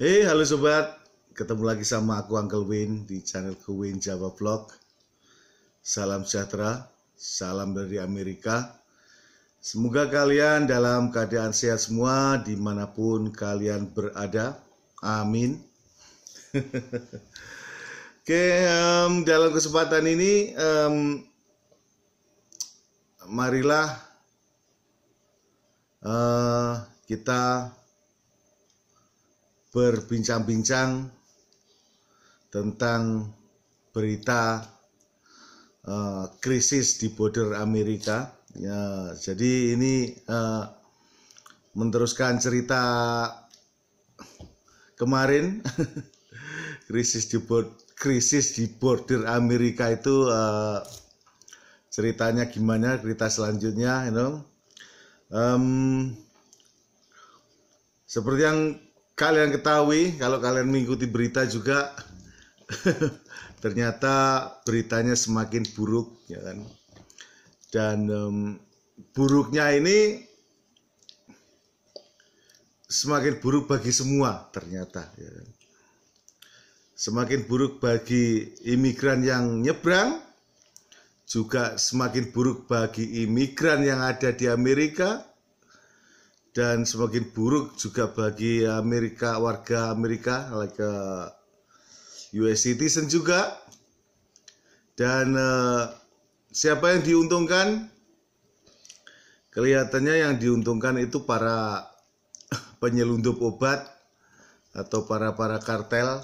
Hey, halo sobat. Ketemu lagi sama aku Uncle Win di channel Kuwin Java Vlog. Salam sejahtera, salam dari Amerika. Semoga kalian dalam keadaan sehat semua dimanapun kalian berada. Amin. Oke, um, dalam kesempatan ini, um, marilah uh, kita berbincang-bincang tentang berita uh, krisis di border Amerika. Ya, jadi ini uh, meneruskan cerita kemarin krisis di border krisis di border Amerika itu uh, ceritanya gimana cerita selanjutnya you know um, seperti yang kalian ketahui kalau kalian mengikuti berita juga ternyata beritanya semakin buruk ya kan dan um, buruknya ini semakin buruk bagi semua ternyata ya kan? semakin buruk bagi imigran yang nyebrang juga semakin buruk bagi imigran yang ada di Amerika dan semakin buruk juga bagi Amerika warga Amerika like uh, US citizen juga dan uh, siapa yang diuntungkan kelihatannya yang diuntungkan itu para penyelundup obat atau para para kartel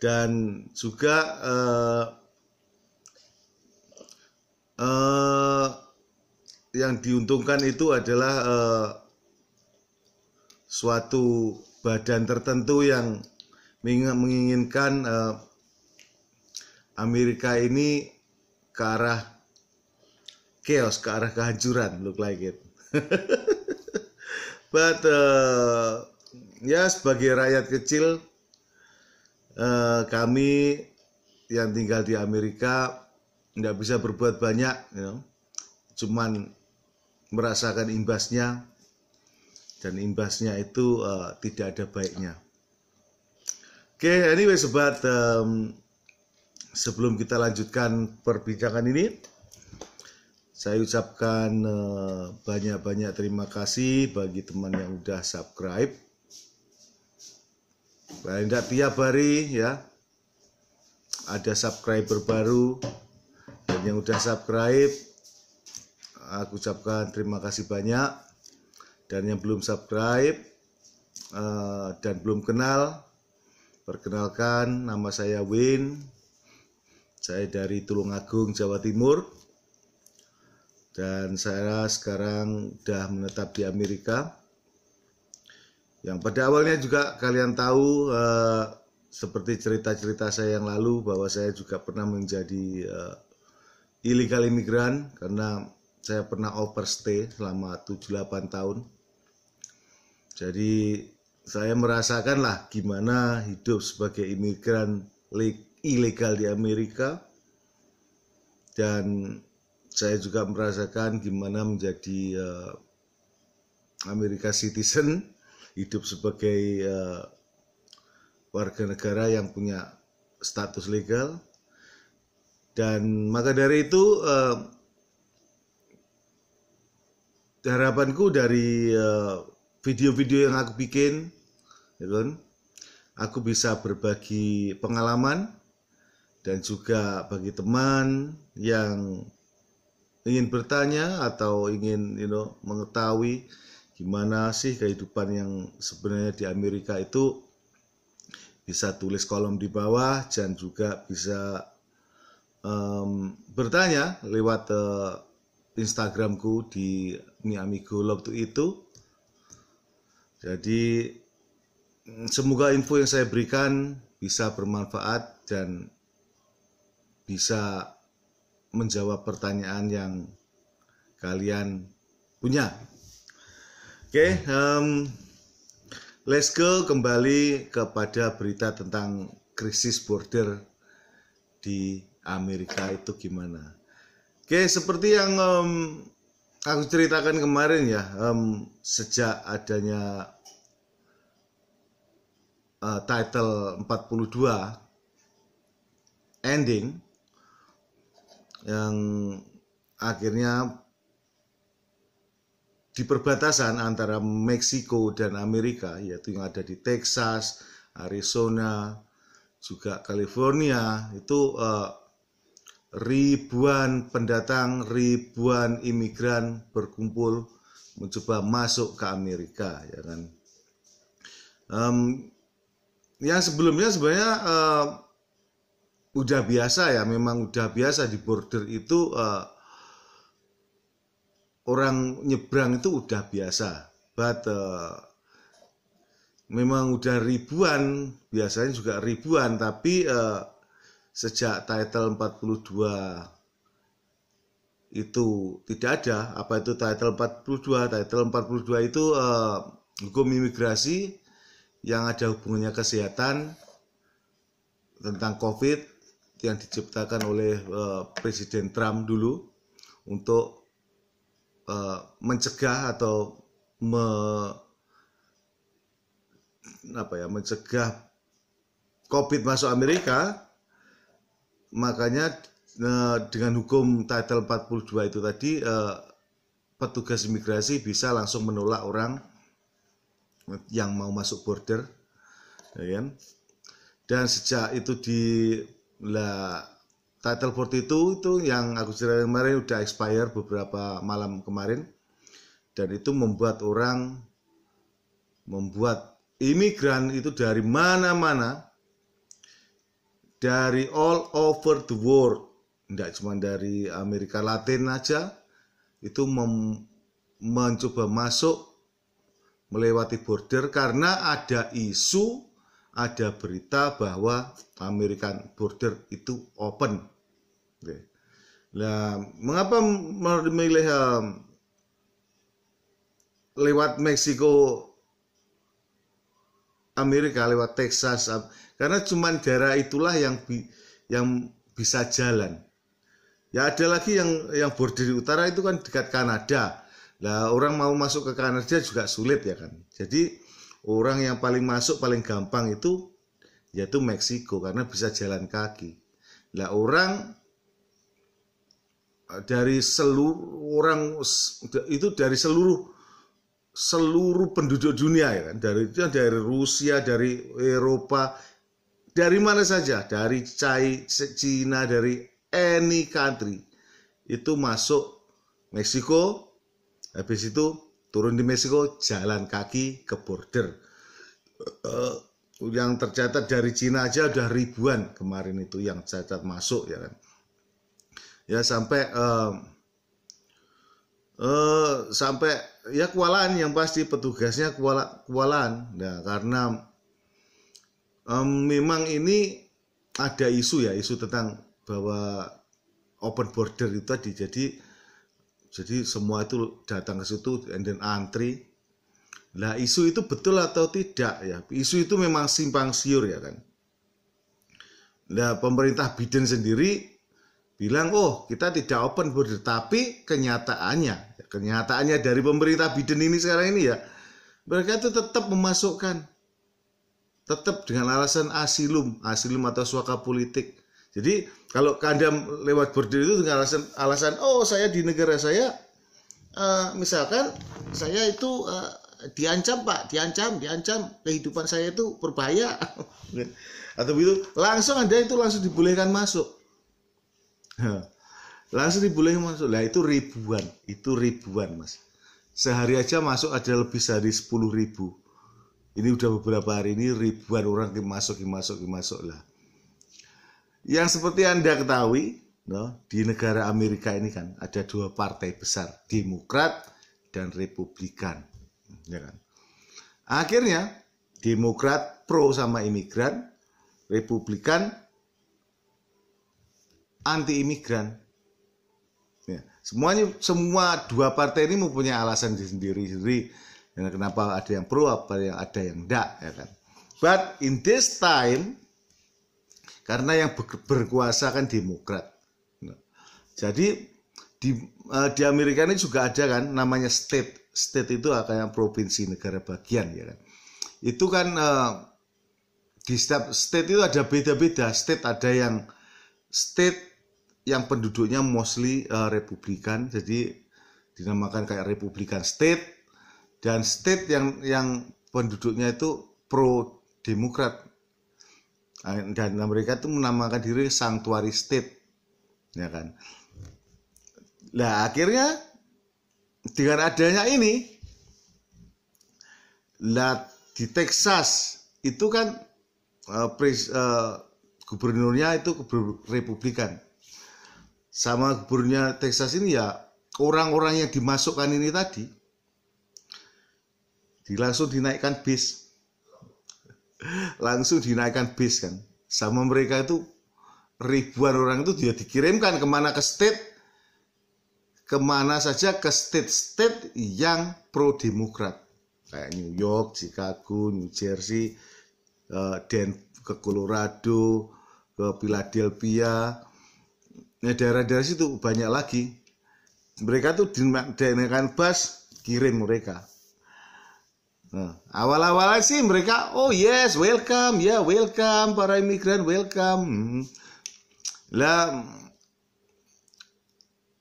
dan juga uh, uh, yang diuntungkan itu adalah uh, suatu badan tertentu yang menginginkan uh, Amerika ini ke arah chaos, ke arah kehancuran, look like it. But uh, ya sebagai rakyat kecil uh, kami yang tinggal di Amerika tidak bisa berbuat banyak, you know. cuman merasakan imbasnya dan imbasnya itu uh, tidak ada baiknya. Oke, okay, anyway sobat, um, sebelum kita lanjutkan perbincangan ini, saya ucapkan banyak eh, banyak-banyak terima kasih bagi teman yang sudah subscribe. Paling nah, tidak tiap hari ya ada subscriber baru dan yang sudah subscribe aku ucapkan terima kasih banyak dan yang belum subscribe uh, dan belum kenal perkenalkan nama saya Win saya dari Tulungagung Jawa Timur dan saya sekarang sudah menetap di Amerika yang pada awalnya juga kalian tahu uh, seperti cerita-cerita saya yang lalu bahwa saya juga pernah menjadi uh, illegal imigran karena saya pernah overstay selama 7-8 tahun jadi saya merasakanlah gimana hidup sebagai imigran ilegal di Amerika dan saya juga merasakan gimana menjadi uh, Amerika citizen hidup sebagai uh, warga negara yang punya status legal dan maka dari itu uh, harapanku dari uh, video-video yang aku bikin ya kan aku bisa berbagi pengalaman dan juga bagi teman yang ingin bertanya atau ingin you know mengetahui gimana sih kehidupan yang sebenarnya di Amerika itu bisa tulis kolom di bawah dan juga bisa um, bertanya lewat uh, Instagramku di Miami Love itu jadi mm, semoga info yang saya berikan bisa bermanfaat dan bisa menjawab pertanyaan yang kalian punya. Oke, okay, um, let's go kembali kepada berita tentang krisis border di Amerika itu gimana. Oke, okay, seperti yang um, aku ceritakan kemarin ya um, sejak adanya uh, title 42 ending yang akhirnya di perbatasan antara Meksiko dan Amerika yaitu yang ada di Texas, Arizona, juga California itu uh, ribuan pendatang, ribuan imigran berkumpul mencoba masuk ke Amerika, ya kan? Um, yang sebelumnya sebenarnya uh, udah biasa ya, memang udah biasa di border itu uh, orang nyebrang itu udah biasa, but uh, memang udah ribuan, biasanya juga ribuan, tapi uh, sejak title 42 itu tidak ada apa itu title 42 title 42 itu eh, hukum imigrasi yang ada hubungannya kesehatan tentang covid yang diciptakan oleh eh, Presiden Trump dulu untuk eh, mencegah atau me, apa ya mencegah covid masuk Amerika makanya eh, dengan hukum title 42 itu tadi eh, petugas imigrasi bisa langsung menolak orang yang mau masuk border ya kan? dan sejak itu di lah title 42 itu yang aku cerita kemarin udah expire beberapa malam kemarin dan itu membuat orang membuat imigran itu dari mana-mana dari all over the world tidak cuma dari Amerika Latin aja itu mencoba masuk melewati border karena ada isu ada berita bahwa American border itu open. Oke. Nah, mengapa memilih um, lewat Meksiko Amerika lewat Texas karena cuma darah itulah yang bi yang bisa jalan. Ya ada lagi yang yang border utara itu kan dekat Kanada. Nah, orang mau masuk ke Kanada juga sulit ya kan. Jadi orang yang paling masuk paling gampang itu yaitu Meksiko karena bisa jalan kaki. Nah, orang eh, dari seluruh orang itu dari seluruh seluruh penduduk dunia ya kan dari kan dari Rusia dari Eropa dari mana saja, dari China Cina, dari any country itu masuk Meksiko, habis itu turun di Meksiko, jalan kaki ke border. Uh, yang tercatat dari Cina aja udah ribuan kemarin itu yang catat masuk ya kan. Ya sampai uh, uh, sampai ya kewalahan yang pasti petugasnya kuala, kewalahan. Nah, karena um, memang ini ada isu ya isu tentang bahwa open border itu tadi jadi jadi semua itu datang ke situ and then antri lah isu itu betul atau tidak ya isu itu memang simpang siur ya kan nah pemerintah Biden sendiri bilang oh kita tidak open border tapi kenyataannya kenyataannya dari pemerintah Biden ini sekarang ini ya mereka itu tetap memasukkan tetap dengan alasan asilum, asilum atau suaka politik. Jadi kalau kandam lewat berdiri itu dengan alasan alasan oh saya di negara saya uh, misalkan saya itu uh, diancam pak, diancam, diancam kehidupan saya itu berbahaya atau begitu langsung anda itu langsung dibolehkan masuk langsung dibolehkan masuk lah itu ribuan itu ribuan mas sehari aja masuk ada lebih dari sepuluh ribu ini udah beberapa hari ini ribuan orang masuk, masuk, masuk lah. Yang seperti Anda ketahui, no, di negara Amerika ini kan ada dua partai besar, Demokrat dan Republikan. Ya kan? Akhirnya, Demokrat pro sama imigran, Republikan anti imigran. Ya, semuanya semua dua partai ini mempunyai alasan sendiri-sendiri dan kenapa ada yang pro apa yang ada yang tidak ya kan but in this time karena yang berkuasa kan demokrat nah, jadi di eh, di Amerika ini juga ada kan namanya state state itu akan yang provinsi negara bagian ya kan itu kan eh, di setiap state itu ada beda-beda state ada yang state yang penduduknya mostly uh, republikan jadi dinamakan kayak republikan state dan state yang yang penduduknya itu pro demokrat nah, dan mereka itu menamakan diri sanctuary state ya kan nah akhirnya dengan adanya ini lah di Texas itu kan uh, pres, uh, gubernurnya itu republikan sama gubernurnya Texas ini ya orang-orang yang dimasukkan ini tadi langsung dinaikkan bis langsung dinaikkan bis kan sama mereka itu ribuan orang itu dia dikirimkan kemana ke state kemana saja ke state-state yang pro demokrat kayak New York, Chicago, New Jersey, eh, dan ke Colorado, ke Philadelphia, nah daerah-daerah situ banyak lagi mereka tuh dinaikkan bus kirim mereka Nah, awal-awalnya sih mereka, oh yes, welcome, ya yeah, welcome para imigran, welcome. Hmm. Lah,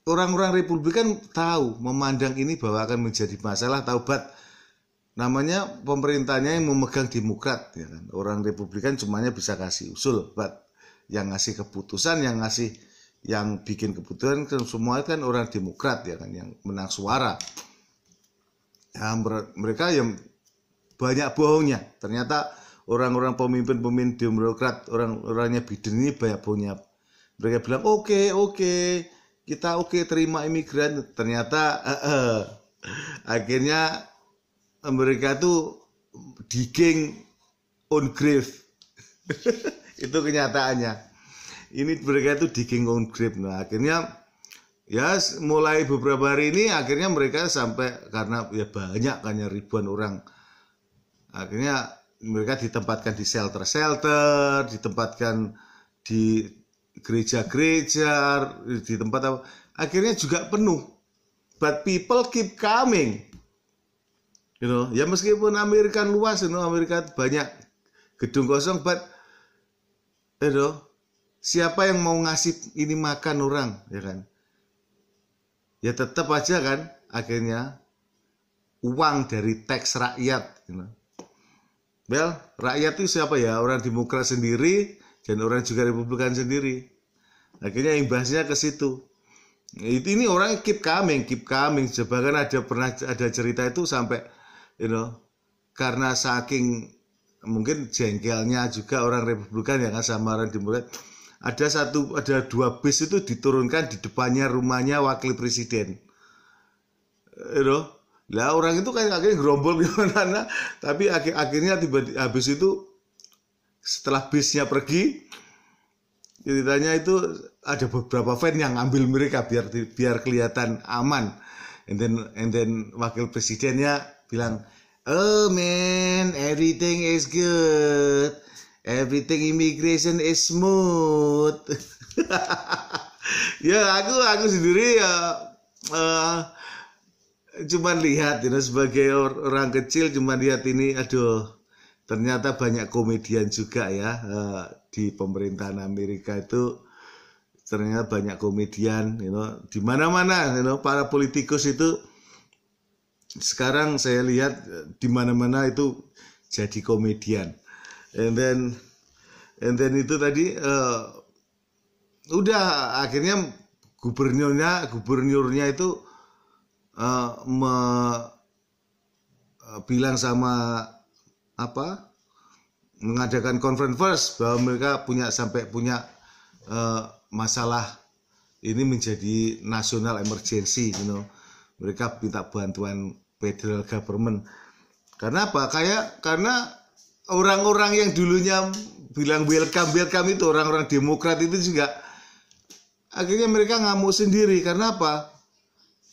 orang-orang Republikan tahu memandang ini bahwa akan menjadi masalah taubat namanya pemerintahnya yang memegang demokrat ya kan? orang republikan cumanya bisa kasih usul bat yang ngasih keputusan yang ngasih yang bikin keputusan kan semua kan orang demokrat ya kan yang menang suara ya, mereka yang banyak bohongnya ternyata orang-orang pemimpin-pemimpin demokrat orang-orangnya Biden ini banyak bohongnya mereka bilang oke okay, oke okay, kita oke okay, terima imigran ternyata uh, uh, akhirnya mereka tuh digging on grave itu kenyataannya ini mereka tuh digging on grave nah akhirnya ya mulai beberapa hari ini akhirnya mereka sampai karena ya banyak kan ya ribuan orang akhirnya mereka ditempatkan di shelter-shelter, ditempatkan di gereja-gereja, di tempat apa. Akhirnya juga penuh. But people keep coming. You know, ya meskipun Amerika luas, you know, Amerika banyak gedung kosong, but you know, siapa yang mau ngasih ini makan orang, ya kan? Ya tetap aja kan, akhirnya uang dari teks rakyat, you know, Bel, rakyat itu siapa ya? Orang demokrat sendiri dan orang juga republikan sendiri. Akhirnya imbasnya ke situ. Ini orang keep coming, keep coming. Bahkan ada pernah ada cerita itu sampai, you know, karena saking mungkin jengkelnya juga orang republikan yang sama orang demokrat. Ada satu, ada dua bis itu diturunkan di depannya rumahnya wakil presiden. You know, lah orang itu kayak akhirnya gerombol gimana tapi akhir akhirnya tiba di habis itu setelah bisnya pergi ceritanya itu ada beberapa fan yang ambil mereka biar biar kelihatan aman. And then and then wakil presidennya bilang, "Oh man, everything is good. Everything immigration is smooth." ya aku aku sendiri ya uh, cuman lihat ini know, sebagai orang kecil cuma lihat ini aduh ternyata banyak komedian juga ya eh, di pemerintahan Amerika itu ternyata banyak komedian you know di mana-mana you know para politikus itu sekarang saya lihat eh, di mana-mana itu jadi komedian and then and then itu tadi uh, udah akhirnya gubernurnya gubernurnya itu uh, bilang sama apa mengadakan conference first bahwa mereka punya sampai punya uh, masalah ini menjadi nasional emergency you know mereka minta bantuan federal government karena apa kayak karena orang-orang yang dulunya bilang welcome welcome itu orang-orang demokrat itu juga akhirnya mereka ngamuk sendiri karena apa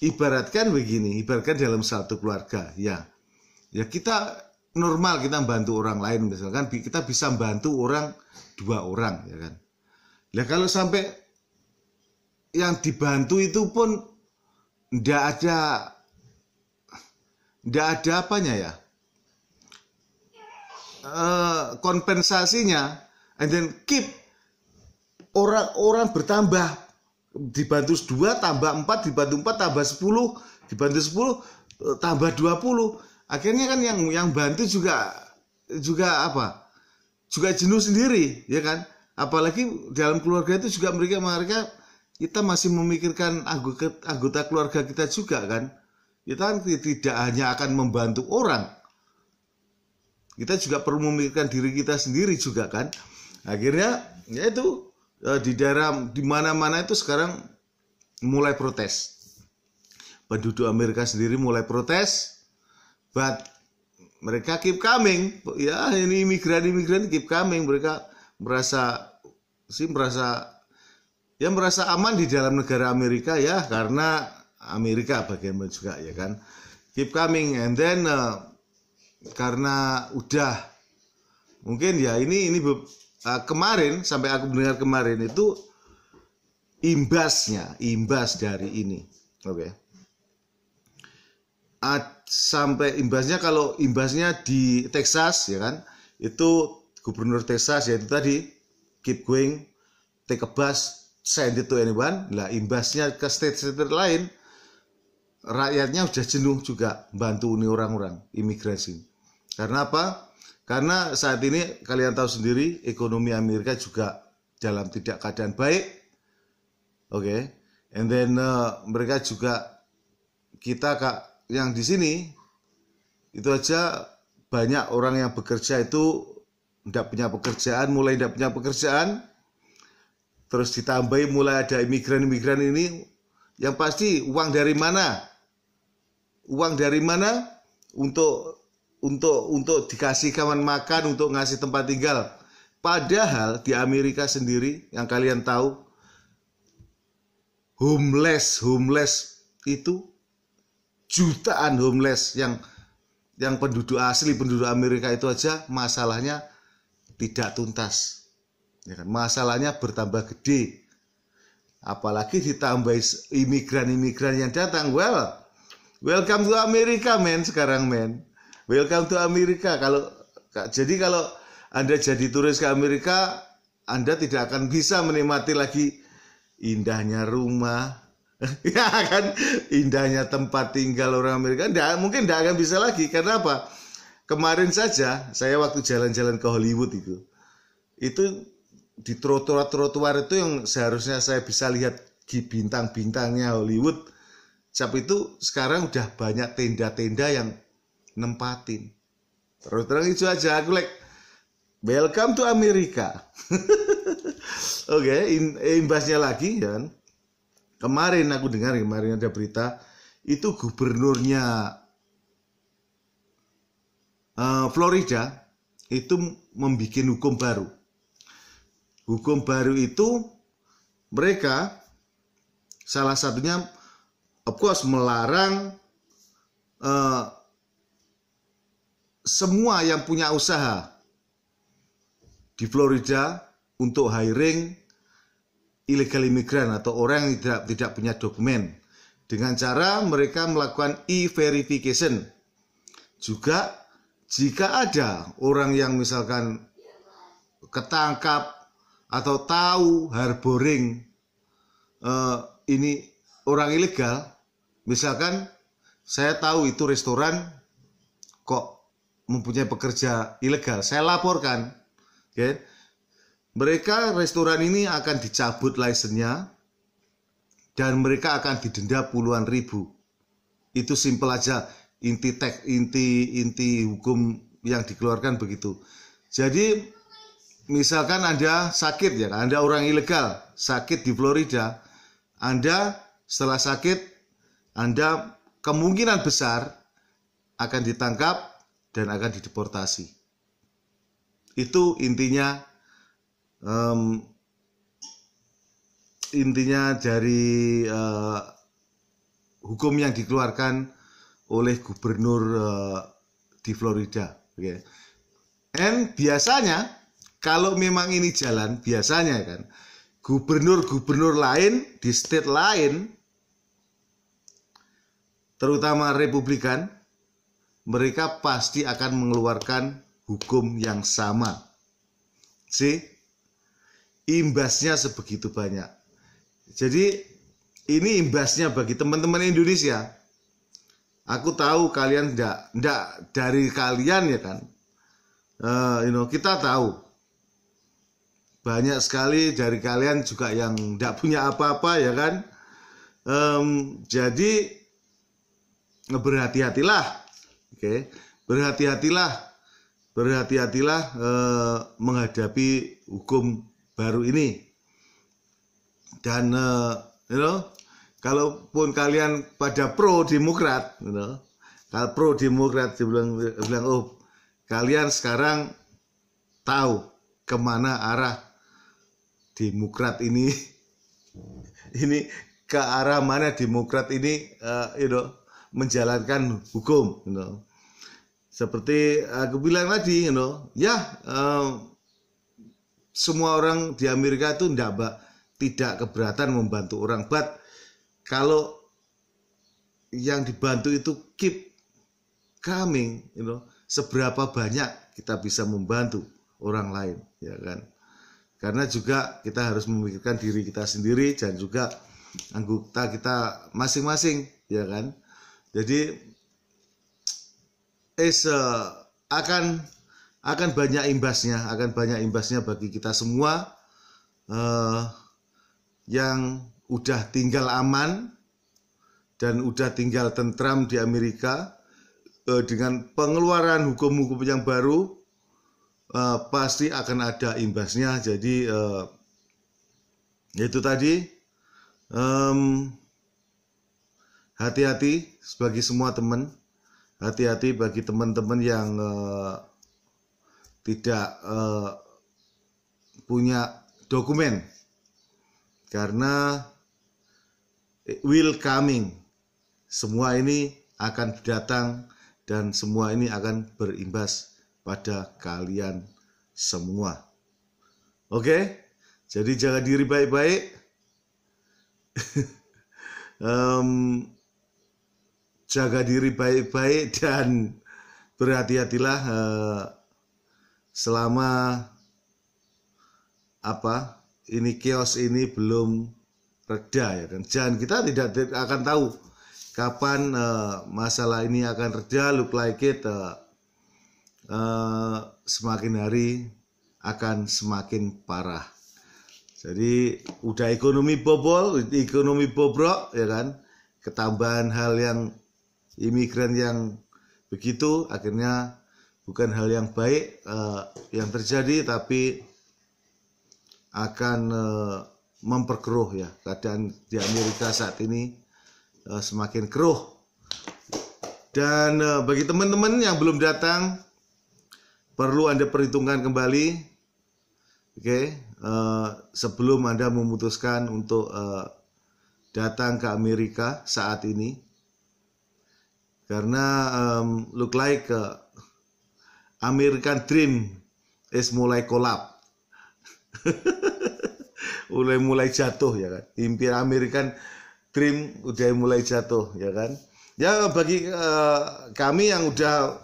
ibaratkan begini, ibaratkan dalam satu keluarga, ya, ya kita normal kita bantu orang lain misalkan kita bisa bantu orang dua orang, ya kan. Ya kalau sampai yang dibantu itu pun tidak ada tidak ada apanya ya e, eh, kompensasinya and then keep orang-orang bertambah dibantu 2 tambah 4 dibantu 4 tambah 10 dibantu 10 eh, tambah 20 akhirnya kan yang yang bantu juga juga apa juga jenuh sendiri ya kan apalagi dalam keluarga itu juga mereka mereka kita masih memikirkan anggota, anggota keluarga kita juga kan kita kan tidak hanya akan membantu orang kita juga perlu memikirkan diri kita sendiri juga kan akhirnya ya itu Eh, di daerah di mana-mana itu sekarang mulai protes. Penduduk Amerika sendiri mulai protes, but mereka keep coming. Ya, ini imigran-imigran keep coming. Mereka merasa sih merasa ya merasa aman di dalam negara Amerika ya karena Amerika bagaimana juga ya kan keep coming and then uh, karena udah mungkin ya ini ini Eh, kemarin sampai aku mendengar kemarin itu imbasnya imbas dari ini oke okay. sampai imbasnya kalau imbasnya di Texas ya kan itu gubernur Texas yaitu tadi keep going take a bus send it to anyone lah imbasnya ke state-state lain rakyatnya sudah jenuh juga bantu ini orang-orang imigrasi karena apa karena saat ini kalian tahu sendiri ekonomi Amerika juga dalam tidak keadaan baik. Oke. Okay. And then uh, mereka juga kita Kak yang di sini itu aja banyak orang yang bekerja itu tidak punya pekerjaan, mulai tidak punya pekerjaan. Terus ditambahi mulai ada imigran-imigran ini yang pasti uang dari mana? Uang dari mana untuk untuk untuk dikasih kawan makan, untuk ngasih tempat tinggal. Padahal di Amerika sendiri yang kalian tahu homeless, homeless itu jutaan homeless yang yang penduduk asli penduduk Amerika itu aja masalahnya tidak tuntas. Ya kan? Masalahnya bertambah gede. Apalagi ditambah imigran-imigran yang datang. Well, welcome to America men sekarang men welcome to Amerika kalau jadi kalau Anda jadi turis ke Amerika Anda tidak akan bisa menikmati lagi indahnya rumah ya kan indahnya tempat tinggal orang Amerika nggak mungkin tidak akan bisa lagi karena apa kemarin saja saya waktu jalan-jalan ke Hollywood itu itu di trotoar-trotoar itu yang seharusnya saya bisa lihat di bintang-bintangnya Hollywood tapi itu sekarang udah banyak tenda-tenda yang nempatin terus terang itu aja aku like welcome to Amerika oke okay, eh, imbasnya lagi ya kan kemarin aku dengar kemarin ada berita itu gubernurnya uh, Florida itu membuat hukum baru hukum baru itu mereka salah satunya of course melarang uh, semua yang punya usaha di Florida untuk hiring illegal imigran atau orang yang tidak tidak punya dokumen dengan cara mereka melakukan e-verification. Juga jika ada orang yang misalkan ketangkap atau tahu harboring eh, ini orang ilegal, misalkan saya tahu itu restoran kok mempunyai pekerja ilegal. Saya laporkan, okay? Ya. mereka restoran ini akan dicabut lisensinya dan mereka akan didenda puluhan ribu. Itu simpel aja inti tek, inti inti hukum yang dikeluarkan begitu. Jadi misalkan Anda sakit ya, Anda orang ilegal, sakit di Florida, Anda setelah sakit Anda kemungkinan besar akan ditangkap dan akan dideportasi. Itu intinya um, intinya dari uh, hukum yang dikeluarkan oleh gubernur uh, di Florida. Okay. And biasanya kalau memang ini jalan biasanya kan gubernur-gubernur lain di state lain terutama republikan mereka pasti akan mengeluarkan hukum yang sama. C. Imbasnya sebegitu banyak. Jadi ini imbasnya bagi teman-teman Indonesia. Aku tahu kalian tidak tidak dari kalian ya kan. Uh, you know, kita tahu banyak sekali dari kalian juga yang tidak punya apa-apa ya kan um, jadi berhati-hatilah Oke, berhati-hatilah, berhati-hatilah eh, menghadapi hukum baru ini. Dan eh, you know, kalaupun kalian pada pro demokrat, you know, kalau pro demokrat dibilang bilang oh kalian sekarang tahu kemana arah demokrat ini ini ke arah mana demokrat ini uh, you know, menjalankan hukum you know seperti aku bilang tadi you know ya um, semua orang di Amerika itu tidak tidak keberatan membantu orang but kalau yang dibantu itu keep coming you know seberapa banyak kita bisa membantu orang lain ya kan karena juga kita harus memikirkan diri kita sendiri dan juga anggota kita masing-masing ya kan jadi is uh, akan akan banyak imbasnya, akan banyak imbasnya bagi kita semua uh, yang udah tinggal aman dan udah tinggal tentram di Amerika uh, dengan pengeluaran hukum-hukum yang baru uh, pasti akan ada imbasnya. Jadi uh, itu tadi um, hati-hati sebagai semua teman hati-hati bagi teman-teman yang uh, tidak uh, punya dokumen karena eh, will coming semua ini akan datang dan semua ini akan berimbas pada kalian semua. Oke, jadi jaga diri baik-baik. um, jaga diri baik-baik dan berhati-hatilah eh, selama apa ini kios ini belum reda ya kan jangan kita tidak akan tahu kapan uh, masalah ini akan reda look like it uh, uh, semakin hari akan semakin parah jadi udah ekonomi bobol ekonomi bobrok ya kan ketambahan hal yang imigran yang begitu akhirnya bukan hal yang baik uh, yang terjadi tapi akan uh, memperkeruh ya keadaan di Amerika saat ini uh, semakin keruh dan uh, bagi teman-teman yang belum datang perlu anda perhitungkan kembali oke okay? uh, sebelum anda memutuskan untuk uh, datang ke Amerika saat ini karena um, look like uh, American dream is mulai kolap mulai mulai jatuh ya kan impian American dream udah mulai jatuh ya kan ya bagi uh, kami yang udah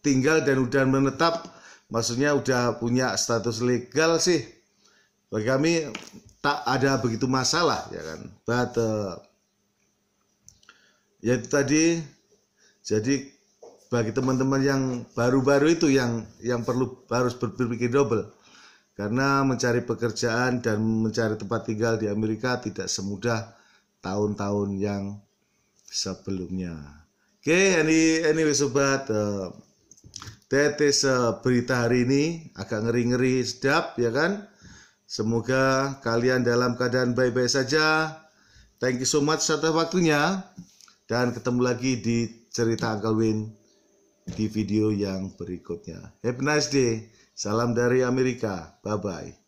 tinggal dan udah menetap maksudnya udah punya status legal sih bagi kami tak ada begitu masalah ya kan but uh, ya itu tadi jadi bagi teman-teman yang baru-baru itu yang yang perlu harus berpikir double karena mencari pekerjaan dan mencari tempat tinggal di Amerika tidak semudah tahun-tahun yang sebelumnya. Oke, okay, any, anyway sobat, uh, uh, berita hari ini agak ngeri-ngeri sedap ya kan? Semoga kalian dalam keadaan baik-baik saja. Thank you so much atas waktunya dan ketemu lagi di cerita Uncle Win di video yang berikutnya. Have a nice day. Salam dari Amerika. Bye-bye.